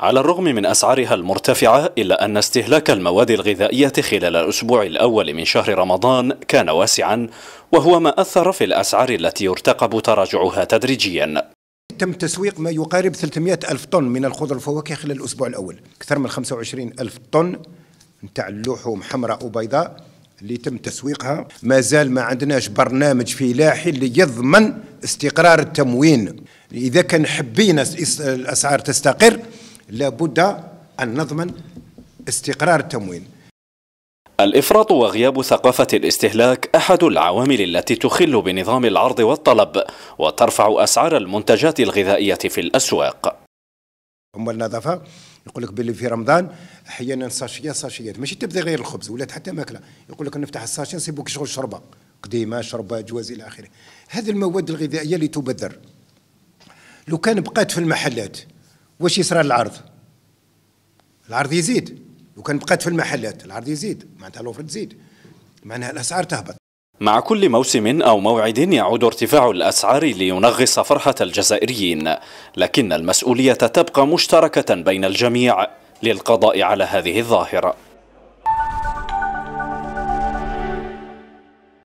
على الرغم من أسعارها المرتفعة إلا أن استهلاك المواد الغذائية خلال الأسبوع الأول من شهر رمضان كان واسعا وهو ما أثر في الأسعار التي يرتقب تراجعها تدريجيا تم تسويق ما يقارب 300 ألف طن من الخضر والفواكه خلال الأسبوع الأول أكثر من 25 ألف طن نتاع اللحوم حمراء وبيضاء اللي تم تسويقها ما زال ما عندناش برنامج فلاحي اللي يضمن استقرار التموين إذا كان حبينا الأسعار تستقر لابد أن نضمن استقرار التموين الإفراط وغياب ثقافة الاستهلاك أحد العوامل التي تخل بنظام العرض والطلب وترفع أسعار المنتجات الغذائية في الأسواق أما النظافة يقول لك باللي في رمضان أحيانا ساشيات ساشيات ماشي تبدا غير الخبز ولا حتى ماكلة يقول لك نفتح الساشي نسيبوك شغل شربة قديمة شربة جوازي إلى آخره هذه المواد الغذائية اللي تبذر لو كان بقات في المحلات واش يصرى العرض العرض يزيد وكان بقات في المحلات العرض يزيد معناتها الاوفر تزيد معناها الاسعار تهبط مع كل موسم أو موعد يعود ارتفاع الأسعار لينغص فرحة الجزائريين لكن المسؤولية تبقى مشتركة بين الجميع للقضاء على هذه الظاهرة